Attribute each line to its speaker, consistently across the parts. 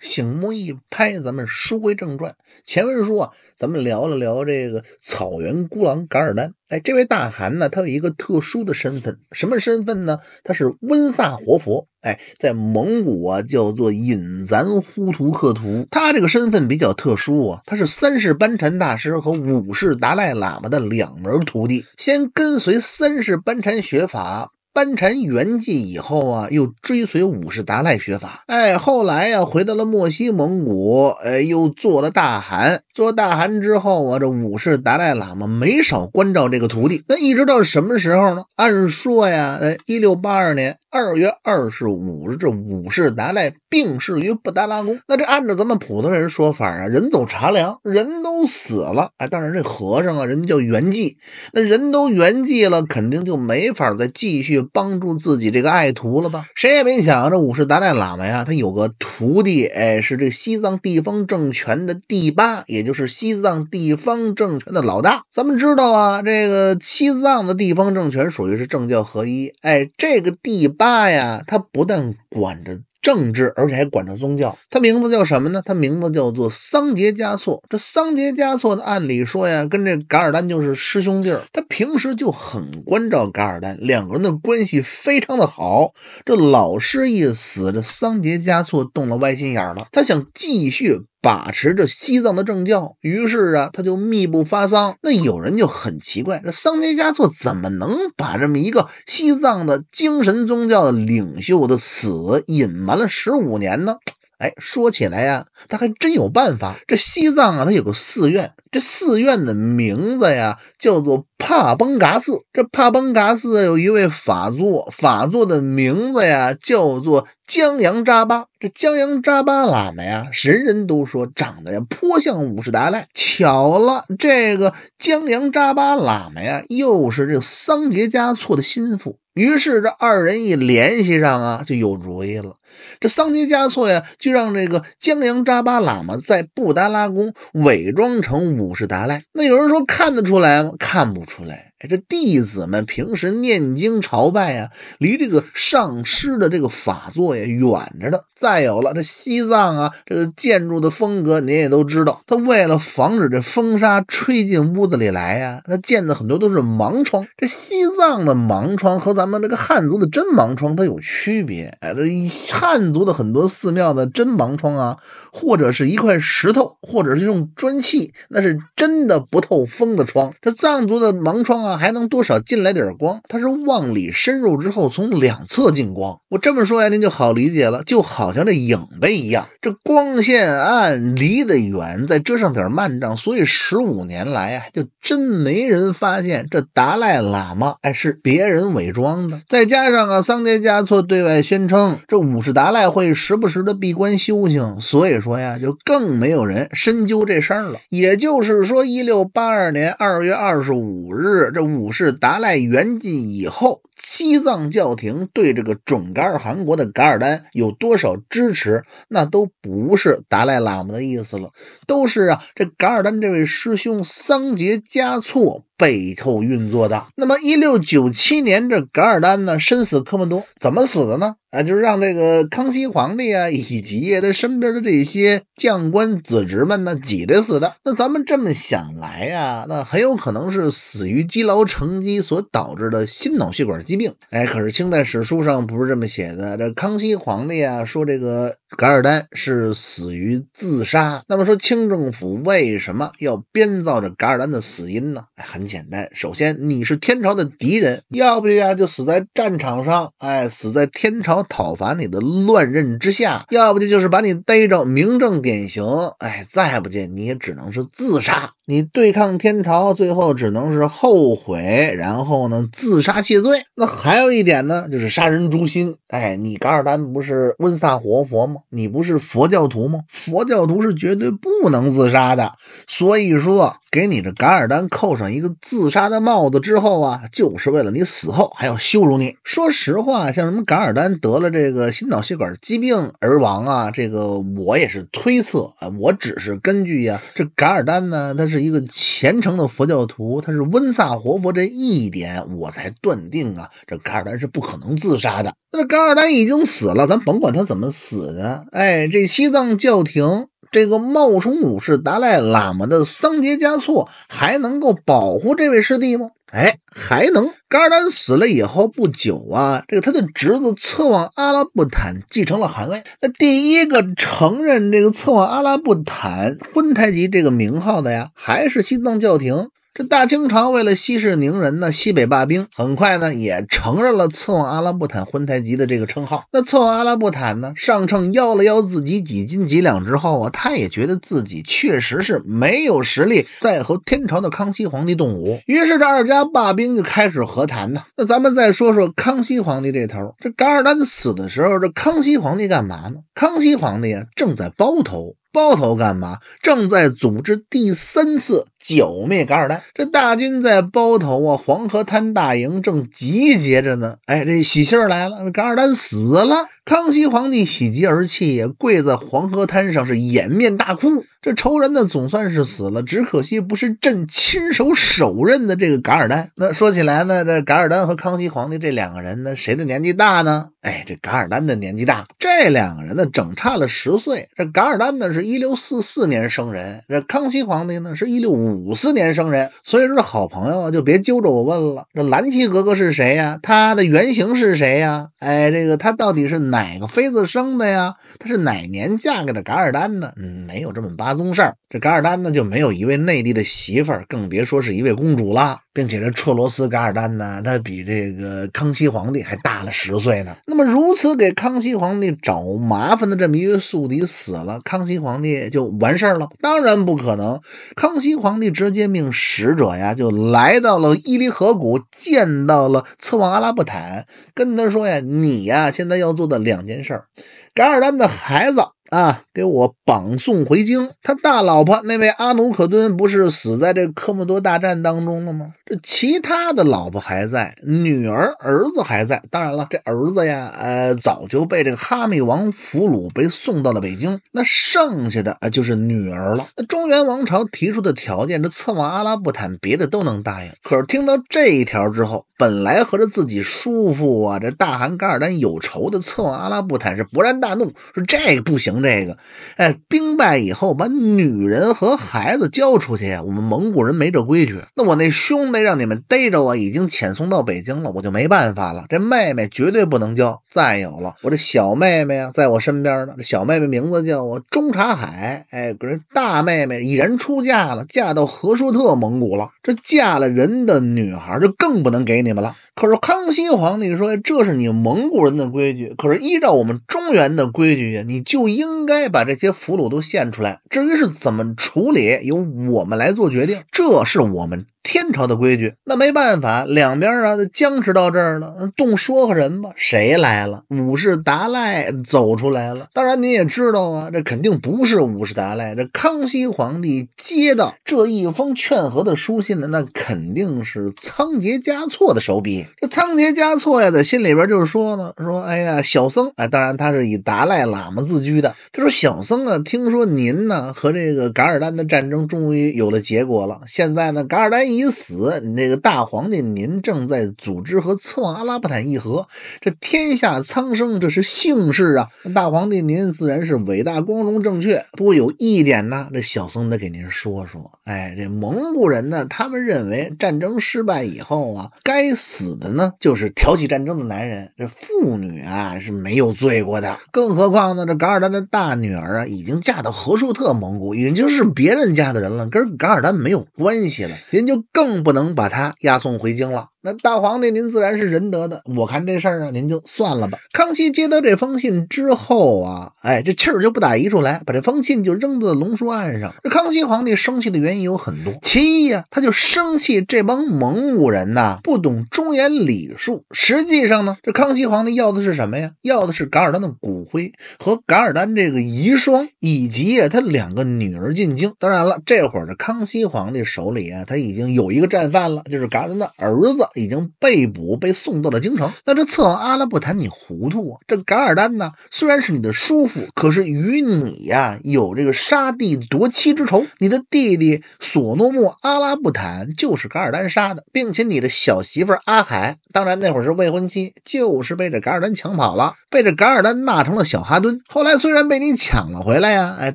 Speaker 1: 醒目一拍，咱们书归正传。前文书啊，咱们聊了聊这个草原孤狼噶尔丹。哎，这位大汗呢，他有一个特殊的身份，什么身份呢？他是温萨活佛。哎，在蒙古啊，叫做隐咱呼图克图。他这个身份比较特殊啊，他是三世班禅大师和五世达赖喇嘛的两门徒弟，先跟随三世班禅学法。班禅圆寂以后啊，又追随五世达赖学法，哎，后来呀，回到了漠西蒙古，哎，又做了大汗。做大汗之后啊，这五世达赖喇嘛没少关照这个徒弟。那一直到什么时候呢？按说呀，呃，一六八二年。二月二十五日，这五世达赖病逝于布达拉宫。那这按照咱们普通人说法啊，人走茶凉，人都死了，哎，但是这和尚啊，人家叫圆寂。那人都圆寂了，肯定就没法再继续帮助自己这个爱徒了吧？谁也没想这五世达赖喇嘛呀，他有个徒弟，哎，是这西藏地方政权的第八，也就是西藏地方政权的老大。咱们知道啊，这个西藏的地方政权属于是政教合一，哎，这个第八。他呀，他不但管着政治，而且还管着宗教。他名字叫什么呢？他名字叫做桑杰加措。这桑杰加措的按理说呀，跟这噶尔丹就是师兄弟儿。他平时就很关照噶尔丹，两个人的关系非常的好。这老师一死，这桑杰加措动了歪心眼了，他想继续。把持着西藏的政教，于是啊，他就密不发丧。那有人就很奇怪，这桑杰加措怎么能把这么一个西藏的精神宗教的领袖的死隐瞒了十五年呢？哎，说起来呀，他还真有办法。这西藏啊，他有个寺院，这寺院的名字呀叫做帕崩嘎寺。这帕崩嘎寺有一位法座，法座的名字呀叫做江洋扎巴。这江洋扎巴喇嘛呀，人人都说长得呀颇像五世达赖。巧了，这个江洋扎巴喇嘛呀，又是这桑杰嘉措的心腹。于是这二人一联系上啊，就有主意了。这桑杰嘉措呀，就让这个江阳扎巴喇嘛在布达拉宫伪装成五世达赖。那有人说看得出来吗？看不出来。这弟子们平时念经朝拜呀，离这个上师的这个法座呀远着呢。再有了这西藏啊，这个建筑的风格您也都知道。他为了防止这风沙吹进屋子里来呀，他建的很多都是盲窗。这西藏的盲窗和咱们这个汉族的真盲窗它有区别。哎，这一。汉族的很多寺庙的真盲窗啊，或者是一块石头，或者是用砖砌，那是真的不透风的窗。这藏族的盲窗啊，还能多少进来点光，它是往里深入之后，从两侧进光。我这么说呀，您就好理解了，就好像这影子一样，这光线暗，离得远，再遮上点幔帐，所以十五年来啊，就真没人发现这达赖喇嘛哎是别人伪装的。再加上啊，桑杰嘉措对外宣称这五十达赖会时不时的闭关修行，所以说呀，就更没有人深究这事儿了。也就是说，一六八二年二月二十五日，这五世达赖圆寂以后。西藏教廷对这个准噶尔汗国的噶尔丹有多少支持，那都不是达赖喇嘛的意思了，都是啊，这噶尔丹这位师兄桑杰加措背后运作的。那么，一六九七年，这噶尔丹呢，身死科门多，怎么死的呢？啊，就是让这个康熙皇帝啊，以及他身边的这些将官子侄们呢，挤兑死的。那咱们这么想来呀，那很有可能是死于积劳成疾所导致的心脑血管。疾病，哎，可是清代史书上不是这么写的。这康熙皇帝啊，说这个噶尔丹是死于自杀。那么说清政府为什么要编造这噶尔丹的死因呢？哎，很简单，首先你是天朝的敌人，要不呀就死在战场上，哎，死在天朝讨伐你的乱刃之下；要不就就是把你逮着，明正典刑，哎，再不济你也只能是自杀。你对抗天朝，最后只能是后悔，然后呢自杀谢罪。那还有一点呢，就是杀人诛心。哎，你噶尔丹不是温萨活佛吗？你不是佛教徒吗？佛教徒是绝对不能自杀的。所以说。给你这噶尔丹扣上一个自杀的帽子之后啊，就是为了你死后还要羞辱你。说实话，像什么噶尔丹得了这个心脑血管疾病而亡啊，这个我也是推测啊，我只是根据呀，这噶尔丹呢，他是一个虔诚的佛教徒，他是温萨活佛这一点，我才断定啊，这噶尔丹是不可能自杀的。那这噶尔丹已经死了，咱甭管他怎么死的，哎，这西藏教廷。这个冒充五世达赖喇嘛的桑杰嘉措还能够保护这位师弟吗？哎，还能。噶尔丹死了以后不久啊，这个他的侄子策妄阿拉布坦继承了汗位。那第一个承认这个策妄阿拉布坦“婚太极”这个名号的呀，还是西藏教廷。这大清朝为了息事宁人呢，西北罢兵，很快呢也承认了伺候阿拉布坦婚太极的这个称号。那伺候阿拉布坦呢，上秤要了要自己几斤几两之后啊，他也觉得自己确实是没有实力再和天朝的康熙皇帝动武。于是这二家罢兵就开始和谈呢。那咱们再说说康熙皇帝这头，这噶尔丹死的时候，这康熙皇帝干嘛呢？康熙皇帝呀正在包头。包头干嘛？正在组织第三次剿灭噶尔丹。这大军在包头啊，黄河滩大营正集结着呢。哎，这喜信来了，噶尔丹死了。康熙皇帝喜极而泣，跪在黄河滩上是掩面大哭。这仇人呢，总算是死了。只可惜不是朕亲手手刃的这个噶尔丹。那说起来呢，这噶尔丹和康熙皇帝这两个人呢，谁的年纪大呢？哎，这噶尔丹的年纪大。这两个人呢，整差了十岁。这噶尔丹呢是一六四四年生人，这康熙皇帝呢是一六五四年生人。所以说，好朋友啊，就别揪着我问了。这蓝旗格格是谁呀？她的原型是谁呀？哎，这个她到底是哪个妃子生的呀？她是哪年嫁给的噶尔丹呢？嗯，没有这么巴。宗事儿，这噶尔丹呢就没有一位内地的媳妇儿，更别说是一位公主了。并且这绰罗斯噶尔丹呢，他比这个康熙皇帝还大了十岁呢。那么如此给康熙皇帝找麻烦的这么一位宿敌死了，康熙皇帝就完事儿了？当然不可能。康熙皇帝直接命使者呀，就来到了伊犁河谷，见到了策妄阿拉布坦，跟他说呀：“你呀，现在要做的两件事儿，噶尔丹的孩子。”啊，给我绑送回京。他大老婆那位阿努可敦不是死在这科莫多大战当中了吗？这其他的老婆还在，女儿儿子还在。当然了，这儿子呀，呃，早就被这个哈密王俘虏，被送到了北京。那剩下的啊，就是女儿了。那中原王朝提出的条件，这策妄阿拉布坦别的都能答应，可是听到这一条之后，本来和着自己叔父啊，这大汗噶尔丹有仇的策妄阿拉布坦是勃然大怒，说这不行。这个，哎，兵败以后把女人和孩子交出去，我们蒙古人没这规矩。那我那兄弟让你们逮着，我已经遣送到北京了，我就没办法了。这妹妹绝对不能交。再有了，我这小妹妹啊，在我身边呢。这小妹妹名字叫我中察海，哎，可是大妹妹已然出嫁了，嫁到和硕特蒙古了。这嫁了人的女孩就更不能给你们了。可是康熙皇帝说：“这是你蒙古人的规矩。可是依照我们中原的规矩呀，你就应该把这些俘虏都献出来。至于是怎么处理，由我们来做决定。这是我们。”天朝的规矩，那没办法，两边啊僵持到这儿了，动说和人吧。谁来了？五世达赖走出来了。当然，您也知道啊，这肯定不是五世达赖。这康熙皇帝接到这一封劝和的书信呢，那肯定是仓颉嘉措的手笔。这仓颉嘉措呀，在心里边就是说呢，说：“哎呀，小僧啊，当然他是以达赖喇嘛自居的。他说小僧啊，听说您呢和这个噶尔丹的战争终于有了结果了。现在呢，噶尔丹。”已死，你个大皇帝您正在组织和策阿拉伯坦议和，这天下苍生这是幸事啊！大皇帝您自然是伟大、光荣、正确。不过有一点呢，这小僧得给您说说。哎，这蒙古人呢，他们认为战争失败以后啊，该死的呢就是挑起战争的男人，这妇女啊是没有罪过的。更何况呢，这噶尔丹的大女儿啊，已经嫁到和硕特蒙古，已经是别人家的人了，跟噶尔丹没有关系了，您就。更不能把他押送回京了。那大皇帝您自然是仁德的，我看这事儿啊，您就算了吧。康熙接到这封信之后啊，哎，这气儿就不打一处来，把这封信就扔在龙书案上。这康熙皇帝生气的原因有很多，其一呀，他就生气这帮蒙古人呐不懂忠言礼数。实际上呢，这康熙皇帝要的是什么呀？要的是噶尔丹的骨灰和噶尔丹这个遗孀，以及啊他两个女儿进京。当然了，这会儿的康熙皇帝手里啊，他已经有一个战犯了，就是噶尔丹的儿子。已经被捕，被送到了京城。那这策妄阿拉布坦，你糊涂啊！这噶尔丹呢，虽然是你的叔父，可是与你呀有这个杀弟夺妻之仇。你的弟弟索诺木阿拉布坦就是噶尔丹杀的，并且你的小媳妇阿海，当然那会儿是未婚妻，就是被这噶尔丹抢跑了，被这噶尔丹纳成了小哈敦。后来虽然被你抢了回来呀，哎，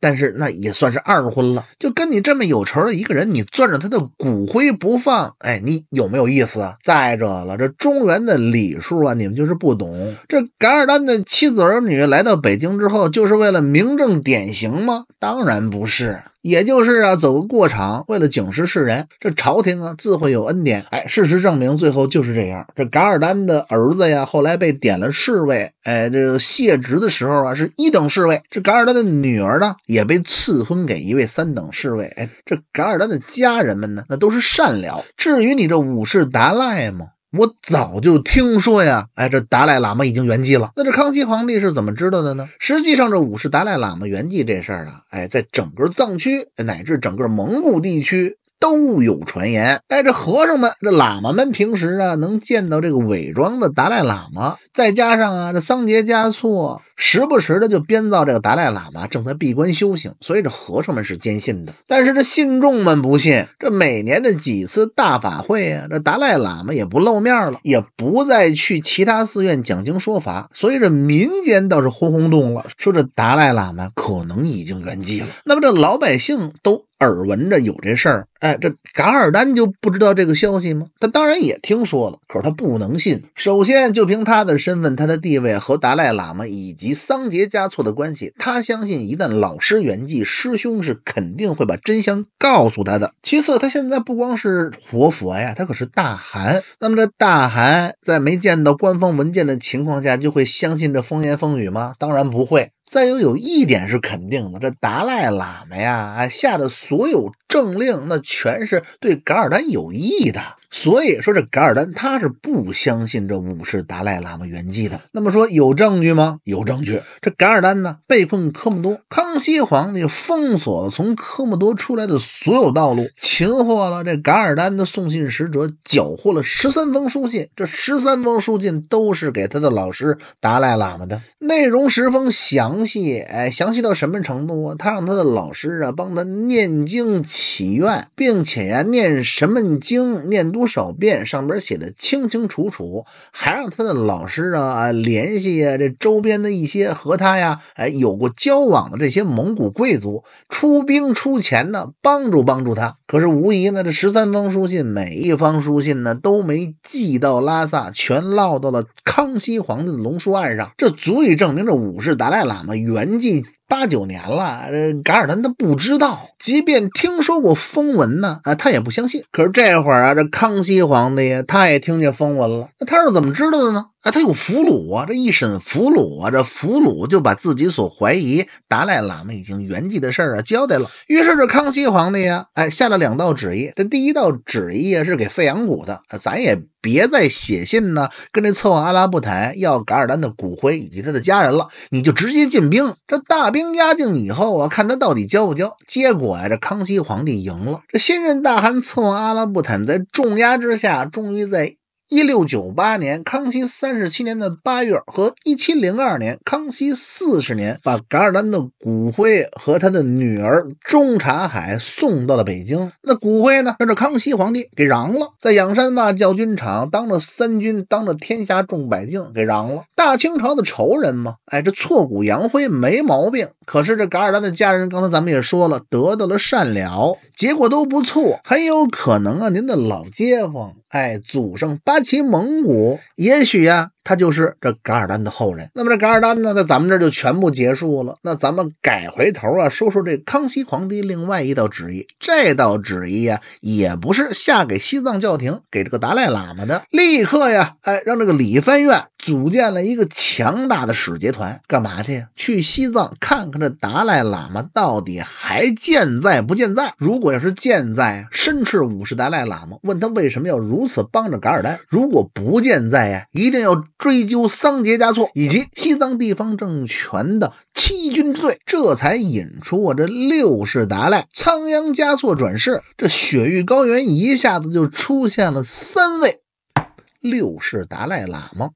Speaker 1: 但是那也算是二婚了。就跟你这么有仇的一个人，你攥着他的骨灰不放，哎，你有没有意思啊？再者了，这中原的礼数啊，你们就是不懂。这噶尔丹的妻子儿女来到北京之后，就是为了明正典刑吗？当然不是。也就是啊，走个过场，为了警示世人，这朝廷啊自会有恩典。哎，事实证明，最后就是这样。这噶尔丹的儿子呀，后来被点了侍卫。哎，这卸职的时候啊，是一等侍卫。这噶尔丹的女儿呢，也被赐婚给一位三等侍卫。这噶尔丹的家人们呢，那都是善良。至于你这武士达赖吗？我早就听说呀，哎，这达赖喇嘛已经圆寂了。那这康熙皇帝是怎么知道的呢？实际上，这五世达赖喇嘛圆寂这事儿啊，哎，在整个藏区乃至整个蒙古地区都有传言。哎，这和尚们、这喇嘛们平时啊，能见到这个伪装的达赖喇嘛，再加上啊，这桑杰嘉措。时不时的就编造这个达赖喇嘛正在闭关修行，所以这和尚们是坚信的，但是这信众们不信。这每年的几次大法会啊，这达赖喇嘛也不露面了，也不再去其他寺院讲经说法，所以这民间倒是轰轰动了，说这达赖喇嘛可能已经圆寂了。那么这老百姓都。耳闻着有这事儿，哎，这噶尔丹就不知道这个消息吗？他当然也听说了，可是他不能信。首先，就凭他的身份、他的地位和达赖喇嘛以及桑杰嘉措的关系，他相信一旦老师圆寂，师兄是肯定会把真相告诉他的。其次，他现在不光是活佛呀，他可是大汗。那么这大汗在没见到官方文件的情况下，就会相信这风言风语吗？当然不会。再有有一点是肯定的，这达赖喇嘛呀，下的所有政令，那全是对噶尔丹有益的。所以说这噶尔丹他是不相信这五世达赖喇嘛圆寂的。那么说有证据吗？有证据。这噶尔丹呢被困科莫多，康熙皇帝封锁了从科莫多出来的所有道路，擒获了这噶尔丹的送信使者，缴获了十三封书信。这十三封书信都是给他的老师达赖喇嘛的，内容十分详细。哎，详细到什么程度啊？他让他的老师啊帮他念经祈愿，并且呀念什么经？念多。少遍上边写的清清楚楚，还让他的老师啊联系啊，这周边的一些和他呀哎有过交往的这些蒙古贵族出兵出钱呢，帮助帮助他。可是无疑呢，这十三封书信，每一封书信呢都没寄到拉萨，全落到了康熙皇帝的龙书案上。这足以证明这五世达赖喇嘛圆寂。八九年了，这噶尔丹他不知道，即便听说过风闻呢，啊，他也不相信。可是这会儿啊，这康熙皇帝呀，他也听见风闻了。那他是怎么知道的呢？啊，他有俘虏啊，这一审俘虏啊，这俘虏就把自己所怀疑达赖喇嘛已经圆寂的事儿啊交代了。于是这康熙皇帝呀，哎，下了两道旨意。这第一道旨意啊，是给费扬古的，咱也别再写信呢，跟这策划阿拉布台要噶尔丹的骨灰以及他的家人了，你就直接进兵。这大。兵压境以后啊，看他到底交不交？结果呀，这康熙皇帝赢了，这新任大汗策妄阿拉布坦在重压之下，终于在。一六九八年，康熙三十七年的八月和一七零二年，康熙四十年，把噶尔丹的骨灰和他的女儿钟察海送到了北京。那骨灰呢，让这康熙皇帝给扬了，在养山坝教军场，当着三军，当着天下众百姓给扬了。大清朝的仇人嘛，哎，这挫骨扬灰没毛病。可是这噶尔丹的家人，刚才咱们也说了，得到了善了，结果都不错，很有可能啊，您的老街坊，哎，祖上八。阿其蒙古，也许呀。他就是这噶尔丹的后人。那么这噶尔丹呢，在咱们这就全部结束了。那咱们改回头啊，说说这康熙皇帝另外一道旨意。这道旨意啊，也不是下给西藏教廷、给这个达赖喇嘛的。立刻呀，哎，让这个李三院组建了一个强大的使节团，干嘛去呀？去西藏看看这达赖喇嘛到底还健在不健在？如果要是健在啊，身赤五世达赖喇嘛，问他为什么要如此帮着噶尔丹？如果不健在呀，一定要。追究桑杰家措以及西藏地方政权的欺君之罪，这才引出我这六世达赖仓央嘉措转世。这雪域高原一下子就出现了三位六世达赖喇嘛。